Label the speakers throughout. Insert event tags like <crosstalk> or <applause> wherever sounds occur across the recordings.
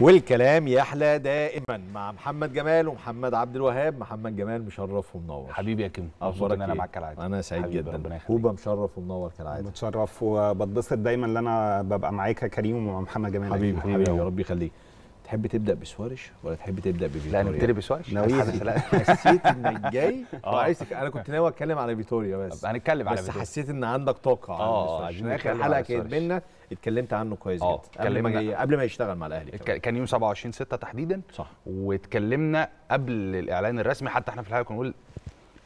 Speaker 1: والكلام
Speaker 2: يحلى دائما مع محمد جمال ومحمد عبد الوهاب محمد جمال مشرف ومنور حبيبي يا كيم اخبارك انا معاك كالعاده انا سعيد جدا
Speaker 1: هوبا مشرف ومنور كالعاده متشرف وبتبسط دايما ان انا ببقى معاك يا كريم ومع محمد جمال حبيبي, حبيبي يا رب يخليك تحب تبدا بسوارش ولا تحب تبدا بفيتوريا؟ لا نبتدي بسوارش ناوي حسيت انك جاي <laughs>
Speaker 2: آه. عايز انا كنت ناوي اتكلم على فيتوريا بس هنتكلم على بس حسيت ان عندك طاقه اه عشان اخر حلقه كانت
Speaker 3: بينا اتكلمت عنه كويس آه، جدا قبل ما قبل ما يشتغل مع الاهلي كان يوم 27 6 تحديدا صح واتكلمنا قبل الاعلان الرسمي حتى احنا في الحلقه كنا بنقول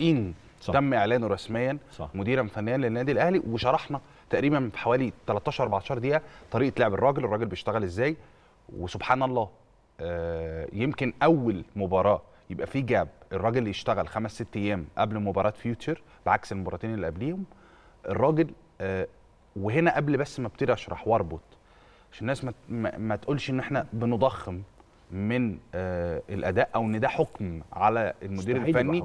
Speaker 3: ان صح. تم اعلانه رسميا صح. مديرا فنيا للنادي الاهلي وشرحنا تقريبا في حوالي 13 14 دقيقه طريقه لعب الراجل الراجل بيشتغل ازاي وسبحان الله آه، يمكن اول مباراه يبقى في جاب الراجل يشتغل خمس ست ايام قبل مباراه فيوتشر بعكس المباراتين اللي قبليهم الراجل آه، وهنا قبل بس ما ابتدي اشرح واربط عشان الناس ما, ما تقولش ان احنا بنضخم من آه، الاداء او ان ده حكم على المدير الفني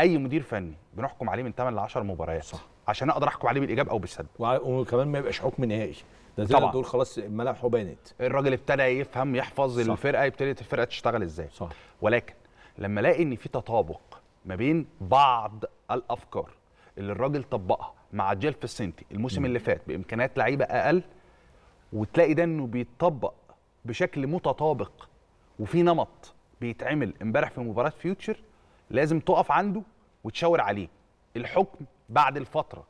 Speaker 3: اي مدير فني بنحكم عليه من 8 ل 10 مباريات صح. عشان اقدر احكم عليه بالايجاب او بالسلب وكمان ما يبقاش حكم نهائي ده طبعا دول خلاص ملامحه بانت الراجل ابتدى يفهم يحفظ صح. الفرقه ابتدت الفرقه تشتغل ازاي صح. ولكن لما الاقي ان في تطابق ما بين بعض الافكار اللي الراجل طبقها مع جيلف السنتي الموسم م. اللي فات بامكانيات لعيبه اقل وتلاقي ده انه بيتطبق بشكل متطابق وفي نمط بيتعمل امبارح في مباراه فيوتشر لازم تقف عنده وتشاور عليه الحكم بعد الفتره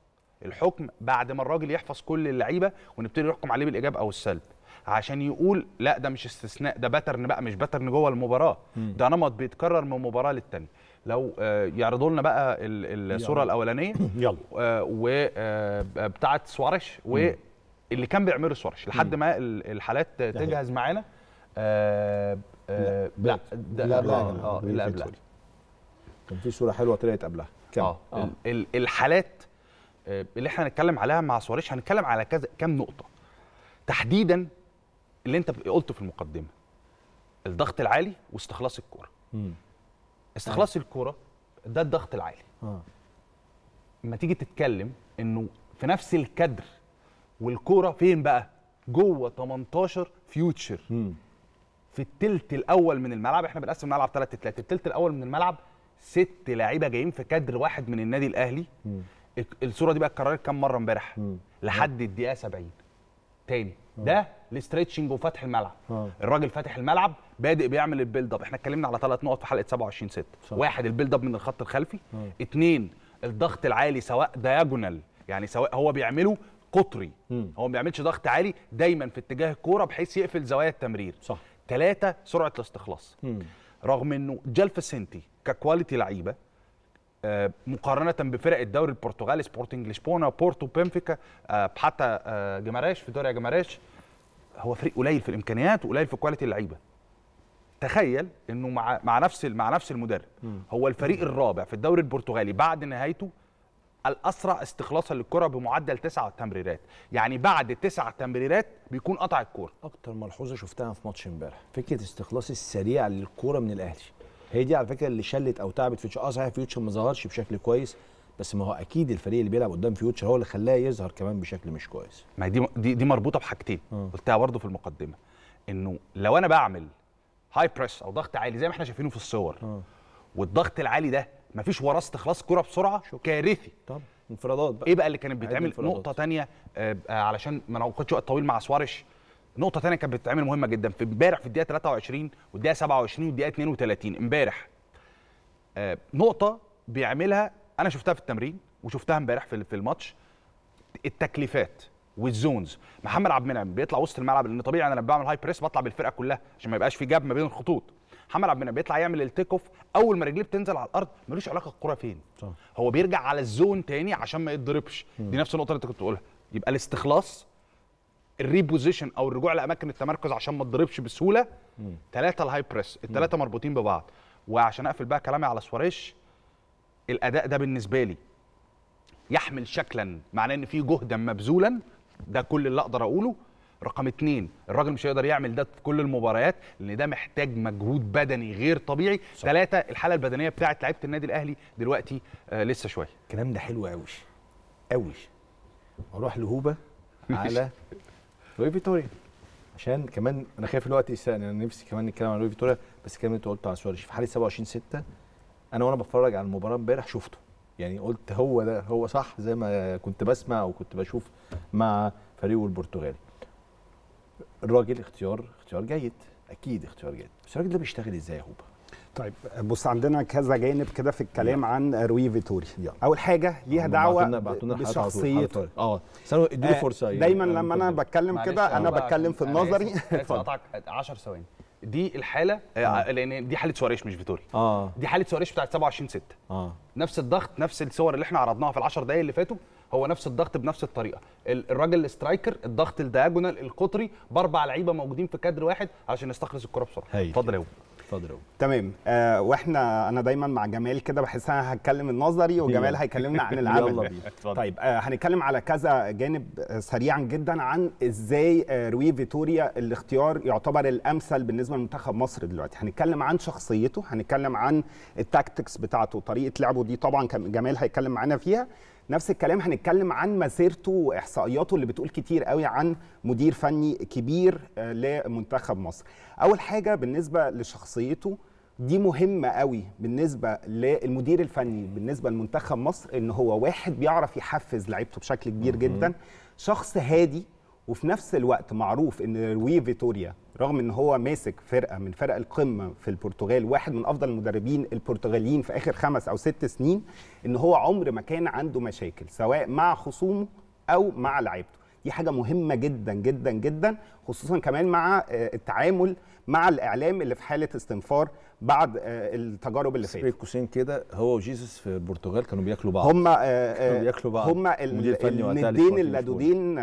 Speaker 3: الحكم بعد ما الراجل يحفظ كل اللعيبه ونبتدي نحكم عليه بالايجاب او السلب عشان يقول لا ده مش استثناء ده باترن بقى مش باترن جوه المباراه ده نمط بيتكرر من مباراه للتانيه لو آه، يعرضوا لنا بقى الصوره الاولانيه <clears throat> يلا آه، وبتاعه آه، سواريش واللي كان بيعمله سواريش لحد ما الحالات تجهز معانا آه آه لا لا لا اه اللي قبلها
Speaker 2: كان في صوره حلوه طلعت
Speaker 3: قبلها اه الحالات آه، اللي احنا هنتكلم عليها مع سواريش هنتكلم على كذا كام نقطه تحديدا اللي انت قلته في المقدمه الضغط العالي واستخلاص الكوره استخلاص الكوره ده الضغط العالي آه. لما تيجي تتكلم انه في نفس الكادر والكوره فين بقى جوه 18 فيوتشر في الثلث الاول من الملعب احنا بنقسم الملعب 3 3 الثلث الاول من الملعب ست لعيبه جايين في كادر واحد من النادي الاهلي الصوره دي بقى اتكررت كام مره امبارح لحد الدقيقه 70 تاني ده الاسترتشنج وفتح الملعب أوه. الراجل فاتح الملعب بادئ بيعمل البيلد اب احنا اتكلمنا على ثلاث نقط في حلقه 27 6 صح. واحد البيلد اب من الخط الخلفي اثنين اتنين الضغط العالي سواء دايجونال يعني سواء هو بيعمله قطري مم. هو ما بيعملش ضغط عالي دايما في اتجاه الكوره بحيث يقفل زوايا التمرير صح ثلاثه سرعه الاستخلاص مم. رغم انه جالفا سنتي ككواليتي لعيبه آه، مقارنه بفرق الدوري البرتغالي سبورتنج لشبونه بورتو بنفيكا آه، حتى آه، جماريش في دوري جماريش هو فريق قليل في الامكانيات وقليل في كواليتي اللعيبه تخيل انه مع مع نفس مع نفس المدرب هو الفريق الرابع في الدوري البرتغالي بعد نهايته الاسرع استخلاصا للكره بمعدل تسعة تمريرات يعني بعد تسعة تمريرات بيكون قطع الكوره
Speaker 2: اكتر ملحوظه شفتها في ماتش امبارح فكره استخلاص السريع للكوره من الاهلي هي دي على فكره اللي شلت او تعبت فيوتشر اه صحيح فيوتشر ما ظهرش بشكل كويس بس ما هو اكيد الفريق اللي بيلعب قدام فيوتشر هو اللي خلاه يظهر كمان بشكل مش كويس
Speaker 3: ما دي دي, دي مربوطه بحاجتين آه. قلتها برضه في المقدمه انه لو انا بعمل هاي بريس او ضغط عالي زي ما احنا شايفينه في الصور أوه. والضغط العالي ده ما فيش وراه استخلاص كرة بسرعه كارثي طب انفرادات بقى ايه بقى اللي كانت بيتعمل نقطه ثانيه آه علشان ما ناخدش وقت طويل مع سوارش نقطه ثانيه كانت بتتعمل مهمه جدا في امبارح في الدقيقه 23 والدقيقه 27 والدقيقه 32 امبارح آه، نقطه بيعملها انا شفتها في التمرين وشفتها امبارح في في الماتش التكليفات والزونز محمد عبد المنعم بيطلع وسط الملعب لان طبيعي انا لما بعمل هاي بريس بطلع بالفرقه كلها عشان ما يبقاش في جاب ما بين الخطوط محمد عبد المنعم بيطلع يعمل التيك اوف اول ما رجليه بتنزل على الارض ملوش علاقه الكوره فين صح. هو بيرجع على الزون تاني عشان ما يتضربش دي نفس النقطه اللي انت كنت بتقولها يبقى الاستخلاص الريبوزيشن او الرجوع لاماكن التمركز عشان ما تضربش بسهوله ثلاثه الهاي بريس الثلاثه مربوطين ببعض وعشان اقفل بقى كلامي على سواريش الاداء ده بالنسبه لي يحمل شكلا معناه ان في جهدا مبذولا ده كل اللي اقدر اقوله رقم اتنين الراجل مش هيقدر يعمل ده في كل المباريات لان ده محتاج مجهود بدني غير طبيعي ثلاثه الحاله البدنيه بتاعه لعيبه النادي الاهلي دلوقتي آه لسه شويه الكلام ده حلو قوي قوي اروح لهوبه
Speaker 1: على
Speaker 2: لوي فيتوريا عشان كمان انا خايف الوقت يسال انا نفسي كمان نتكلم عن لوي فيتوريا بس الكلام اللي انت قلته عن سواريز في حاله 27 6 انا وانا بتفرج على المباراه امبارح شفته يعني قلت هو ده هو صح زي ما كنت بسمع وكنت بشوف مع فريقه البرتغالي الراجل اختيار اختيار جيد اكيد اختيار
Speaker 1: جيد بس الراجل ده بيشتغل ازاي يا هوبا طيب بص عندنا كذا جانب كده في الكلام يلا. عن روي فيتوري يلا. اول حاجه ليها دعوه بشخصيته اه ثانوي اديله آه، فرصه دايما لما انا بتكلم كده انا بتكلم في النظري 10 ثواني دي
Speaker 3: الحاله آه،, آه. لان دي حاله سواريش مش فيتوري اه دي حاله سواريش بتاعت 27 6 اه نفس الضغط نفس الصور اللي احنا عرضناها في ال 10 دقائق اللي فاتوا هو نفس الضغط بنفس الطريقه الراجل السترايكر الضغط الدياجونال القطري باربع لعيبه موجودين في كادر واحد عشان يستخلص الكره بسرعه اتفضل يا
Speaker 1: اتفضل تمام آه واحنا انا دايما مع جمال كده بحس انا هتكلم النظري وجمال هيكلمنا عن <laughs> العمل طيب آه هنتكلم على كذا جانب آه، سريعا جدا عن ازاي آه روي فيتوريا الاختيار يعتبر الامثل بالنسبه لمنتخب مصر دلوقتي هنتكلم عن شخصيته هنتكلم عن التاكتكس بتاعته طريقه لعبه دي طبعا جمال هيتكلم معانا فيها نفس الكلام هنتكلم عن مسيرته واحصائياته اللي بتقول كتير قوي عن مدير فني كبير آه، لمنتخب مصر اول حاجه بالنسبه لشخصيته دي مهمه قوي بالنسبه للمدير الفني بالنسبه لمنتخب مصر ان هو واحد بيعرف يحفز لعيبته بشكل كبير جدا شخص هادي وفي نفس الوقت معروف ان لوي فيتوريا رغم ان هو ماسك فرقه من فرق القمه في البرتغال واحد من افضل المدربين البرتغاليين في اخر خمس او ست سنين ان هو عمر ما كان عنده مشاكل سواء مع خصومه او مع لعيبته دي حاجه مهمه جدا جدا جدا خصوصا كمان مع آه، التعامل مع الاعلام اللي في حاله استنفار بعد آه، التجارب اللي فاتت بين قوسين كده هو وجيسوس في البرتغال كانوا بياكلوا بعض هم آه، آه، كانوا بياكلوا بعض هم الندين اللدودين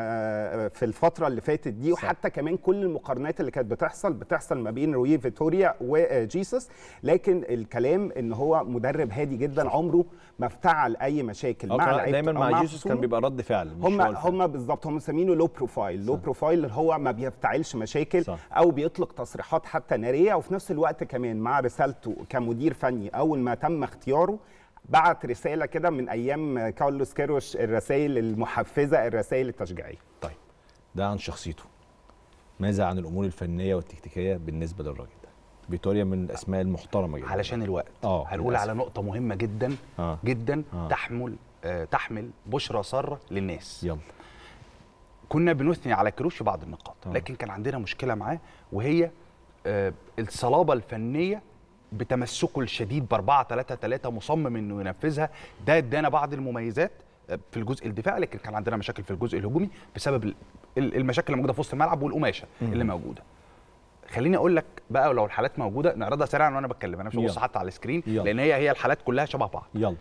Speaker 1: في الفتره اللي فاتت دي وحتى كمان كل المقارنات اللي كانت بتحصل بتحصل ما بين روي فيتوريا وجيسوس لكن الكلام ان هو مدرب هادي جدا عمره ما افتعل اي مشاكل مع دايما مع جيسوس كان
Speaker 2: بيبقى رد فعل هم هم
Speaker 1: بالظبط هم مسمينه لو بروفايل لو بروفايل اللي هو ما بيفتعلش مشاكل صح. او بيطلق تصريحات حتى ناريه وفي نفس الوقت كمان مع رسالته كمدير فني اول ما تم اختياره بعت رساله كده من ايام كارلوس كيروش الرسائل المحفزه الرسائل التشجيعيه طيب
Speaker 2: ده عن شخصيته ماذا عن الامور الفنيه والتكتيكيه بالنسبه للراجل ده
Speaker 3: فيتوريا من الاسماء المحترمه جدا علشان الوقت آه هنقول على نقطه مهمه جدا آه. جدا آه. تحمل آه تحمل بشرى ساره للناس يلا كنا بنثني على كروش في بعض النقاط آه. لكن كان عندنا مشكله معاه وهي آه الصلابه الفنيه بتمسكه الشديد ب 4 3 3 مصمم انه ينفذها ده ادانا بعض المميزات آه، في الجزء الدفاعي لكن كان عندنا مشاكل في الجزء الهجومي بسبب المشاكل اللي موجوده في وسط الملعب والقماشه اللي موجوده خليني اقول لك بقى لو الحالات موجوده نعرضها سريعا وانا بتكلم انا مش ببص حتى على السكرين يلا. لان هي هي الحالات كلها شبه بعض يلا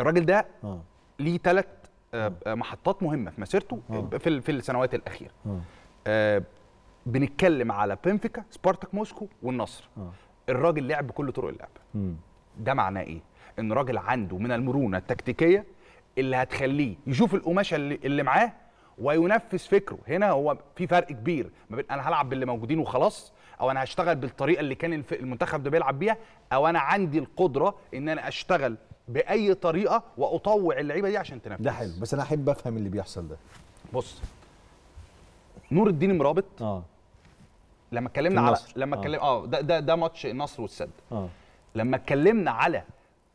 Speaker 3: الراجل ده آه. ليه ثلاث آه، آه. محطات مهمه في مسيرته آه. في في السنوات الاخيره آه. آه بنتكلم على بنفيكا سبارتاك موسكو والنصر آه. الراجل لعب بكل طرق اللعب م. ده معناه ايه ان راجل عنده من المرونه التكتيكيه اللي هتخليه يشوف القماشه اللي, اللي معاه وينفذ فكره هنا هو في فرق كبير ما بين انا هلعب باللي موجودين وخلاص او انا هشتغل بالطريقه اللي كان المنتخب ده بيلعب بيها او انا عندي القدره ان انا اشتغل باي طريقه واطوع اللعيبه دي عشان تنفذ ده حلو بس انا احب افهم اللي بيحصل ده بص نور الدين مرابط اه لما اتكلمنا على لما آه. اتكلم اه ده ده ده ماتش النصر والسد آه. لما اتكلمنا على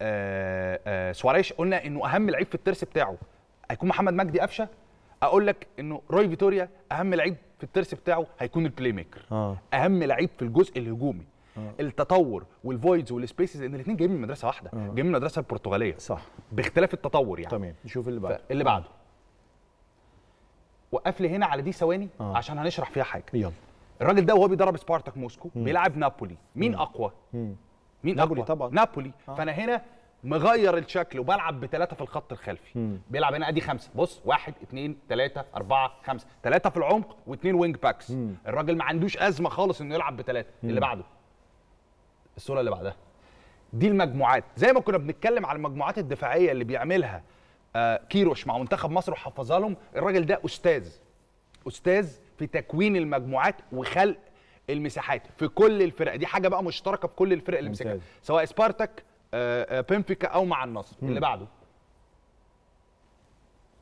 Speaker 3: آه، آه، سواريش قلنا انه اهم لعيب في الترس بتاعه هيكون محمد مجدي قفشه اقول لك انه روي فيتوريا اهم لعيب في الترس بتاعه هيكون البلاي ميكر آه. اهم لعيب في الجزء الهجومي أوه. التطور والفويدز والسبيسز ان الاثنين جايين من مدرسه واحده جايين من المدرسه البرتغاليه صح باختلاف التطور يعني تمام نشوف اللي بعده اللي بعده وقف لي هنا على دي ثواني عشان هنشرح فيها حاجه يلا الراجل ده وهو بيدرب سبارتاك موسكو مم. بيلعب نابولي مين مم. اقوى مم. مين نابولي أقوى؟ طبعا نابولي آه. فانا هنا مغير الشكل وبلعب بثلاثه في الخط الخلفي مم. بيلعب هنا ادي خمسه بص واحد اثنين ثلاثه اربعه خمسه ثلاثه في العمق واثنين وينج باكس مم. الراجل ما عندوش ازمه خالص انه يلعب بثلاثه اللي بعده الصوره اللي بعدها دي المجموعات زي ما كنا بنتكلم على المجموعات الدفاعيه اللي بيعملها آه كيروش مع منتخب مصر وحفظها لهم الراجل ده استاذ استاذ في تكوين المجموعات وخلق المساحات في كل الفرق دي حاجه بقى مشتركه في كل الفرق اللي مسكها سواء سبارتك آه، آه، بنفيكا او مع النصر اللي بعده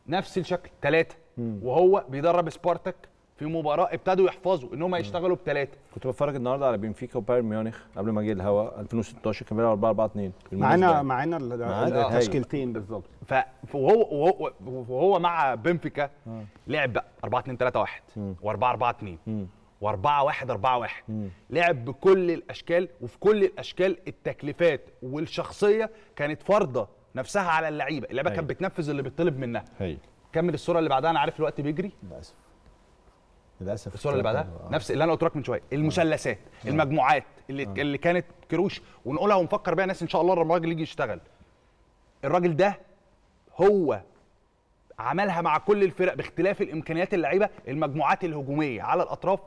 Speaker 3: نفس الشكل ثلاثه وهو بيدرب سبارتك في مباراه ابتدوا يحفظوا ان هم يشتغلوا بثلاثه كنت بتفرج النهارده على بنفيكا
Speaker 2: وبايرن ميونخ قبل ما جه الهوا 2016 كان بيلعب 4 4 2 معانا معانا التشكيلتين
Speaker 3: بالظبط فهو وهو, وهو مع بنفيكا لعب 4 2 3 1 و4 4 2 و4 1 4 1 لعب بكل الاشكال وفي كل الاشكال التكليفات والشخصيه كانت فارضه نفسها على اللعيبه اللعيبه أيوة. كانت بتنفذ اللي بيطلب منها هي. أيوة. كمل الصوره اللي بعدها انا عارف الوقت بيجري للاسف
Speaker 2: للاسف الصوره اللي بعدها
Speaker 3: نفس اللي انا قلت لك من شويه آه. المثلثات آه. المجموعات اللي آه. اللي كانت كروش ونقولها ونفكر بيها ناس ان شاء الله لما الراجل يجي يشتغل الراجل ده هو عملها مع كل الفرق باختلاف الامكانيات اللعيبه المجموعات الهجوميه على الاطراف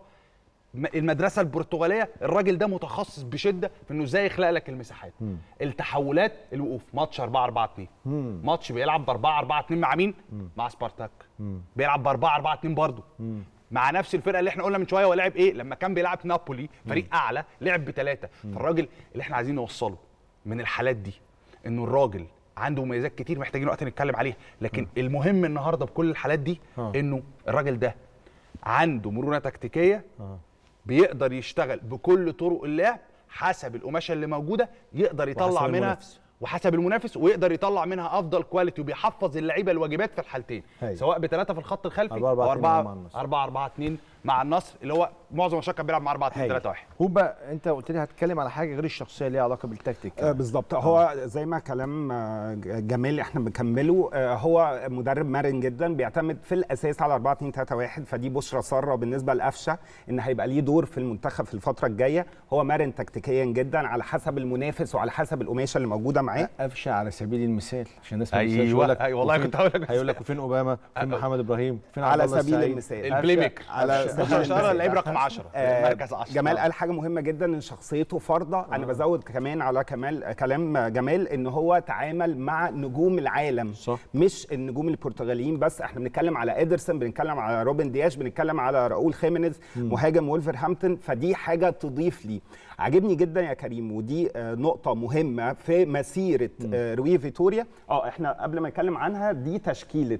Speaker 3: المدرسه البرتغاليه الراجل ده متخصص بشده في انه ازاي يخلق لك المساحات مم. التحولات الوقوف ماتش 4 4 2 مم. ماتش بيلعب ب 4 4 2 مع مين مم. مع سبارتاك مم. بيلعب ب 4 4 2 برضه مع نفس الفرقه اللي احنا قلنا من شويه هو ايه لما كان بيلعب نابولي فريق م. اعلى لعب بثلاثه فالراجل اللي احنا عايزين نوصله من الحالات دي انه الراجل عنده مميزات كتير محتاجين وقت نتكلم عليها لكن م. المهم النهارده بكل الحالات دي ها. انه الراجل ده عنده مرونه تكتيكيه ها. بيقدر يشتغل بكل طرق اللعب حسب القماشه اللي موجوده يقدر يطلع منها وحسب المنافس ويقدر يطلع منها افضل كواليتي وبيحفظ اللعيبه الواجبات في الحالتين هي. سواء بثلاثه في الخط الخلفي او اربعه اربعه اثنين مع النصر اللي هو معظم الشباب كان بيلعب مع 4 2 3 1
Speaker 1: هوبا انت قلت لي هتتكلم على حاجه غير الشخصيه ليها علاقه بالتكتيك آه يعني. بالظبط آه. هو زي ما كلام آه، جميل احنا بنكمله آه هو مدرب مرن جدا بيعتمد في الاساس على 4 2 3 1 فدي بشرى ساره بالنسبه لقفشه ان هيبقى ليه دور في المنتخب في الفتره الجايه هو مرن تكتيكيا جدا على حسب المنافس وعلى حسب القماشه اللي موجوده معاه آه، قفشه على سبيل المثال عشان الناس ما أيوة. لك أيوة والله كنت
Speaker 2: هقول لك هيقول لك وفين اوباما فين محمد ابراهيم فين على سبيل المثال البليميك ميكر على 10 لعيب رقم 10 آه، مركز 10 جمال قال
Speaker 1: حاجه مهمه جدا ان شخصيته فرضه انا آه. بزود كمان على كمال كلام جمال ان هو تعامل مع نجوم العالم صح. مش النجوم البرتغاليين بس احنا بنتكلم على ادرسون بنتكلم على روبن دياش بنتكلم على راؤول خيمينيز مهاجم ولفرهامبتون فدي حاجه تضيف لي عاجبني جدا يا كريم ودي آه، نقطه مهمه في مسيره روي فيتوريا اه احنا قبل ما نتكلم عنها دي تشكيله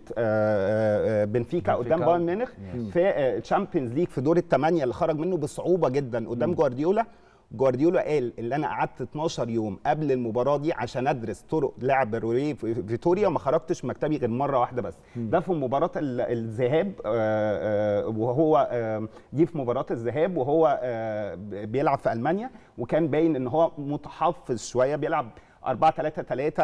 Speaker 1: بنفيكا قدام بايرن ميونخ في تشامبيونز الشامبيونز ليج في دور الثمانيه اللي خرج منه بصعوبه جدا قدام جوارديولا جوارديولا قال ان انا قعدت 12 يوم قبل المباراه دي عشان ادرس طرق لعب روري فيتوريا ما خرجتش مكتبي غير مره واحده بس م. ده في مباراه الذهاب آه، آه، وهو دي في مباراه الذهاب وهو آه، بيلعب في المانيا وكان باين ان هو متحفظ شويه بيلعب 4 3 3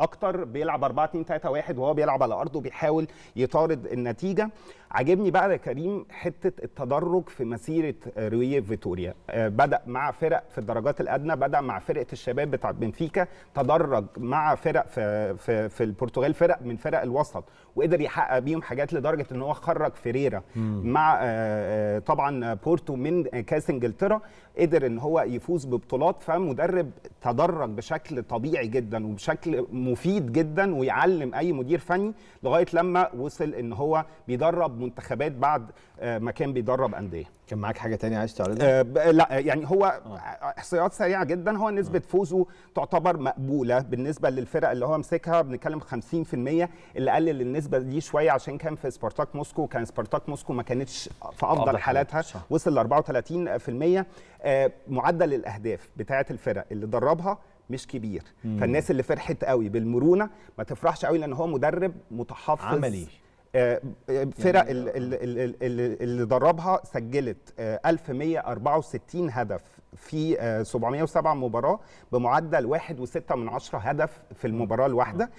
Speaker 1: اكتر بيلعب 4 2 3 1 وهو بيلعب على ارضه بيحاول يطارد النتيجه عجبني بقى يا كريم حته التدرج في مسيره آه، رويه فيتوريا آه، بدا مع فرق في الدرجات الادنى بدا مع فرقه الشباب بتاعت بنفيكا تدرج مع فرق في في, في البرتغال فرق من فرق الوسط وقدر يحقق بيهم حاجات لدرجه ان هو خرج فيريرا مع آه، آه، طبعا آه، بورتو من كاس انجلترا قدر ان هو يفوز ببطولات فمدرب تدرج بشكل طبيعي جدا وبشكل مفيد جدا ويعلم اي مدير فني لغايه لما وصل ان هو بيدرب منتخبات بعد ما كان بيدرب انديه كان معاك حاجه تانية عايز تعرضها؟ أه لا يعني هو آه. احصائيات سريعه جدا هو نسبه آه. فوزه تعتبر مقبوله بالنسبه للفرق اللي هو مسكها بنتكلم 50% اللي قلل النسبه دي شويه عشان كان في سبارتاك موسكو كان سبارتاك موسكو ما كانتش في افضل حالاتها وصل ل 34% آه معدل الاهداف بتاعه الفرق اللي دربها مش كبير مم. فالناس اللي فرحت قوي بالمرونه ما تفرحش قوي لان هو مدرب متحفظ عملي آه، فرق يعني اللي دربها سجلت 1164 آه، هدف في 707 آه، مباراه بمعدل 1.6 من هدف في المباراه الواحده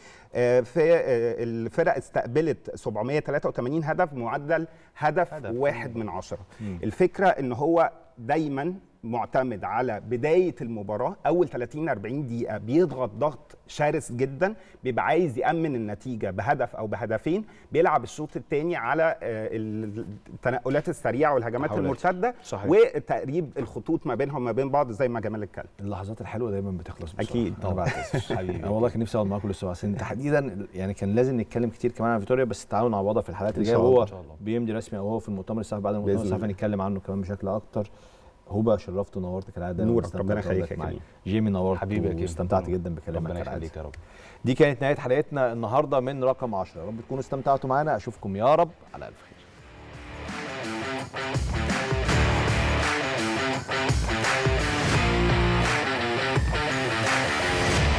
Speaker 1: في الفرق استقبلت 783 هدف بمعدل هدف, هدف. واحد من 10 الفكره ان هو دايما معتمد على بدايه المباراه اول 30 40 دقيقه بيضغط ضغط شرس جدا بيبقى عايز يامن النتيجه بهدف او بهدفين بيلعب الشوط الثاني على آه، التنقلات السريعه والهجمات حولات. المرتده صحيح. وتقريب الخطوط ما بينهم ما بين بعض زي ما جمال اتكلم اللحظات الحلوه دايما بتخلص
Speaker 2: بصراحة. اكيد طبعا <laughs> انا والله كان نفسي اقعد معاكم لسه عشان تحديدا يعني كان لازم نتكلم كتير كمان عن فيتوريا بس تعالوا نعوضها في الحلقات الجاية هو وهو بيمضي رسمي او هو في المؤتمر الصحفي بعد المؤتمر الصحفي هنتكلم عنه كمان بشكل اكتر هبه شرفت ونورت كالعاده نور ربنا يخليك يا جيمي نورت حبيبي واستمتعت جدا بكلامك ربنا يخليك يا رب دي كانت نهايه حلقتنا النهارده من رقم 10 يا رب تكونوا استمتعتوا معانا اشوفكم يا رب على الف خير